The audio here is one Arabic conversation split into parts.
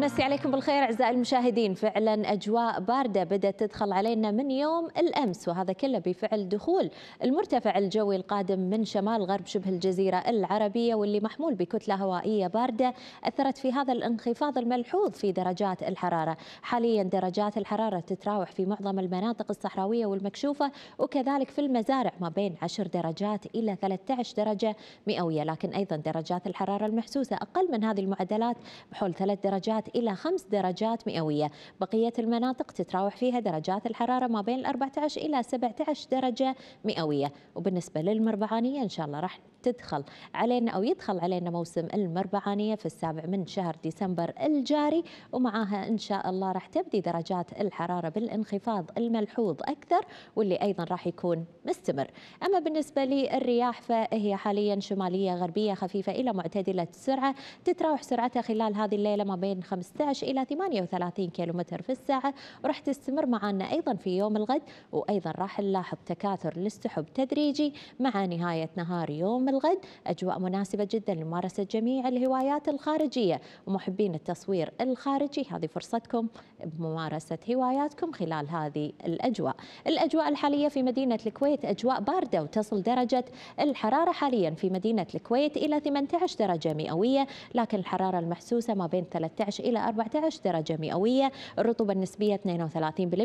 مسي عليكم بالخير أعزائي المشاهدين فعلا أجواء باردة بدأت تدخل علينا من يوم الأمس وهذا كله بفعل دخول المرتفع الجوي القادم من شمال غرب شبه الجزيرة العربية واللي محمول بكتلة هوائية باردة أثرت في هذا الانخفاض الملحوظ في درجات الحرارة حاليا درجات الحرارة تتراوح في معظم المناطق الصحراوية والمكشوفة وكذلك في المزارع ما بين 10 درجات إلى 13 درجة مئوية لكن أيضا درجات الحرارة المحسوسة أقل من هذه المعدلات بحول 3 درجات درجات إلى خمس درجات مئوية بقية المناطق تتراوح فيها درجات الحرارة ما بين 14 إلى 17 درجة مئوية وبالنسبة للمربعانية إن شاء الله راح تدخل علينا أو يدخل علينا موسم المربعانية في السابع من شهر ديسمبر الجاري ومعاها إن شاء الله راح تبدي درجات الحرارة بالانخفاض الملحوظ أكثر واللي أيضا راح يكون مستمر أما بالنسبة للرياح فهي حاليا شمالية غربية خفيفة إلى معتدلة السرعة تتراوح سرعتها خلال هذه الليلة ما بين 15 إلى 38 كيلومتر في الساعة وراح تستمر معنا أيضا في يوم الغد وأيضا راح نلاحظ تكاثر للسحب تدريجي مع نهاية نهار يوم الغد أجواء مناسبة جدا لممارسة جميع الهوايات الخارجية ومحبين التصوير الخارجي هذه فرصتكم بممارسة هواياتكم خلال هذه الأجواء الأجواء الحالية في مدينة الكويت أجواء باردة وتصل درجة الحرارة حاليا في مدينة الكويت إلى 18 درجة مئوية لكن الحرارة المحسوسة ما بين 13 إلى 14 درجة مئوية الرطوبة النسبية 32%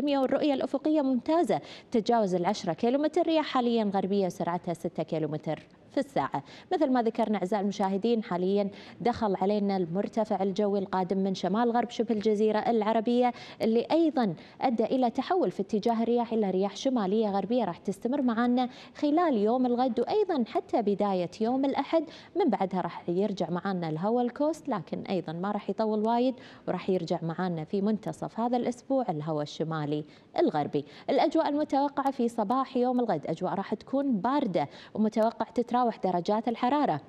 والرؤية الأفقية ممتازة تتجاوز العشرة كيلومتر حاليا غربية سرعتها 6 كيلومتر في الساعة مثل ما ذكرنا أعزائي المشاهدين حاليا دخل علينا المرتفع الجوي القادم من شمال غرب شبه الجزيرة العربية اللي أيضا أدى إلى تحول في اتجاه الرياح إلى رياح شمالية غربية راح تستمر معنا خلال يوم الغد وأيضا حتى بداية يوم الأحد من بعدها راح يرجع معنا الهوى الكوست لكن أيضا ما راح يطول وايد جديد وراح يرجع معانا في منتصف هذا الأسبوع الهواء الشمالي الغربي الأجواء المتوقعة في صباح يوم الغد أجواء راح تكون باردة ومتوقع تتراوح درجات الحرارة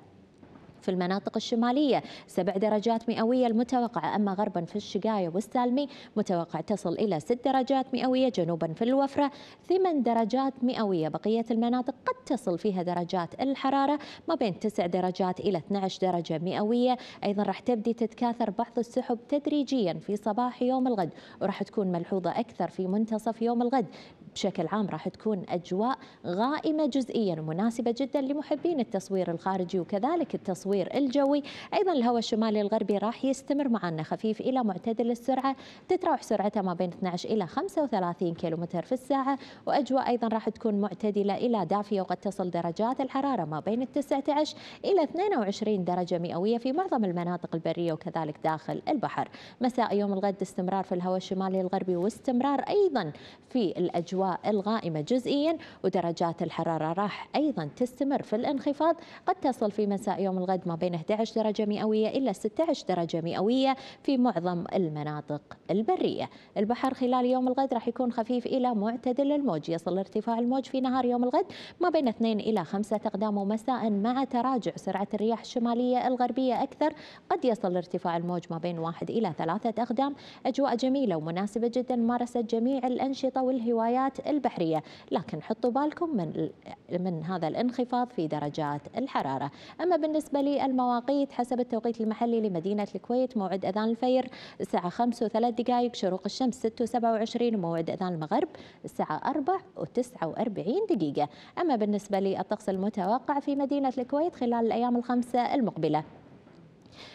في المناطق الشمالية سبع درجات مئوية المتوقعة أما غربا في الشقاية والسالمي متوقع تصل إلى ست درجات مئوية جنوبا في الوفرة ثمان درجات مئوية بقية المناطق قد تصل فيها درجات الحرارة ما بين 9 درجات إلى 12 درجة مئوية أيضا راح تبدي تتكاثر بعض السحب تدريجيا في صباح يوم الغد وراح تكون ملحوظة أكثر في منتصف يوم الغد بشكل عام راح تكون أجواء غائمة جزئيا ومناسبة جدا لمحبين التصوير الخارجي وكذلك التصوير الجوي أيضا الهواء الشمالي الغربي راح يستمر معنا خفيف إلى معتدل السرعة تتراوح سرعتها ما بين 12 إلى 35 كيلومتر في الساعة وأجواء أيضا راح تكون معتدلة إلى دافية وقد تصل درجات الحرارة ما بين 19 إلى 22 درجة مئوية في معظم المناطق البرية وكذلك داخل البحر مساء يوم الغد استمرار في الهواء الشمالي الغربي واستمرار أيضا في الأجواء والغائمة جزئيا ودرجات الحرارة راح أيضا تستمر في الانخفاض قد تصل في مساء يوم الغد ما بين 11 درجة مئوية إلى 16 درجة مئوية في معظم المناطق البرية البحر خلال يوم الغد راح يكون خفيف إلى معتدل الموج يصل ارتفاع الموج في نهار يوم الغد ما بين 2 إلى 5 أقدام ومساء مع تراجع سرعة الرياح الشمالية الغربية أكثر قد يصل ارتفاع الموج ما بين 1 إلى 3 أقدام أجواء جميلة ومناسبة جدا ممارسة جميع الأنشطة والهوايات الحركات البحرية لكن حطوا بالكم من, من هذا الانخفاض في درجات الحرارة أما بالنسبة للمواقيت حسب التوقيت المحلي لمدينة الكويت موعد أذان الفير الساعة 5 و3 دقائق شروق الشمس 6 و27 وموعد أذان المغرب الساعة 4 و49 دقيقة أما بالنسبة للطقس المتوقع في مدينة الكويت خلال الأيام الخمسة المقبلة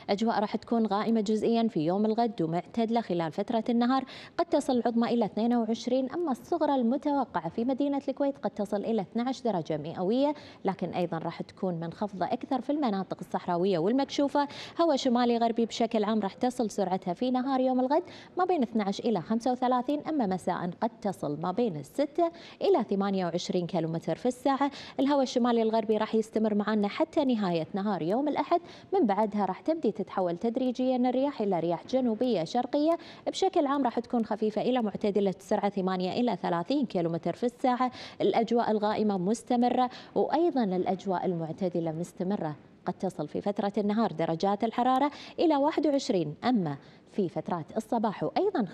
أجواء راح تكون غائمة جزئيا في يوم الغد ومعتدلة خلال فترة النهار قد تصل العظمى إلى 22 أما الصغرى المتوقعة في مدينة الكويت قد تصل إلى 12 درجة مئوية لكن أيضا راح تكون منخفضة أكثر في المناطق الصحراوية والمكشوفة هواء شمالي غربي بشكل عام راح تصل سرعتها في نهار يوم الغد ما بين 12 إلى 35 أما مساء قد تصل ما بين 6 إلى 28 كيلومتر في الساعة الهواء الشمالي الغربي راح يستمر معنا حتى نهاية نهار يوم الأحد من بعدها راح تبدي تتحول تدريجيا الرياح إلى رياح جنوبية شرقية بشكل عام راح تكون خفيفة إلى معتدلة السرعة 8 إلى 30 كيلومتر في الساعة الأجواء الغائمة مستمرة وأيضا الأجواء المعتدلة مستمرة قد تصل في فترة النهار درجات الحرارة إلى 21 أما في فترات الصباح وأيضا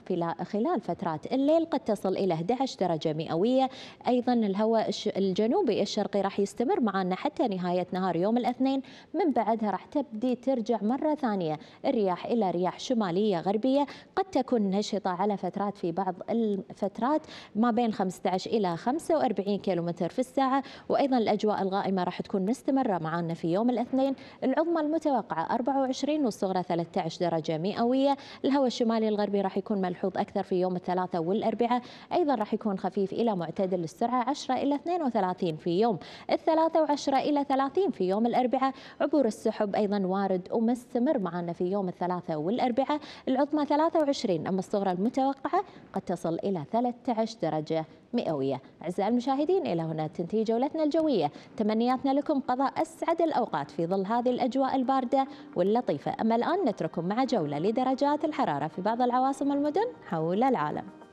خلال فترات الليل قد تصل إلى 11 درجة مئوية أيضا الهواء الجنوبي الشرقي راح يستمر معنا حتى نهاية نهار يوم الاثنين من بعدها راح تبدي ترجع مرة ثانية الرياح إلى رياح شمالية غربية قد تكون نشطة على فترات في بعض الفترات ما بين 15 إلى 45 كيلومتر في الساعة وأيضا الأجواء الغائمة راح تكون مستمرة معنا في يوم الاثنين العظمى المتوقعة 24 والصغرى 13 درجة مئوية الهواء الشمالي الغربي راح يكون ملحوظ أكثر في يوم الثلاثاء والأربعاء أيضا راح يكون خفيف إلى معتدل السرعة 10 إلى 32 في يوم الثلاثاء و10 إلى 30 في يوم الأربعاء عبور السحب أيضا وارد ومستمر معنا في يوم الثلاثاء والأربعاء العظمى 23 أما الصغرى المتوقعة قد تصل إلى 13 درجة مئوية أعزائي المشاهدين إلى هنا تنتهي جولتنا الجوية تمنياتنا لكم قضاء أسعد الأوقات في ظل هذه الأجواء الباردة واللطيفة أما الآن نترككم مع جولة لدرجات الحرارة في بعض العواصم المدن حول العالم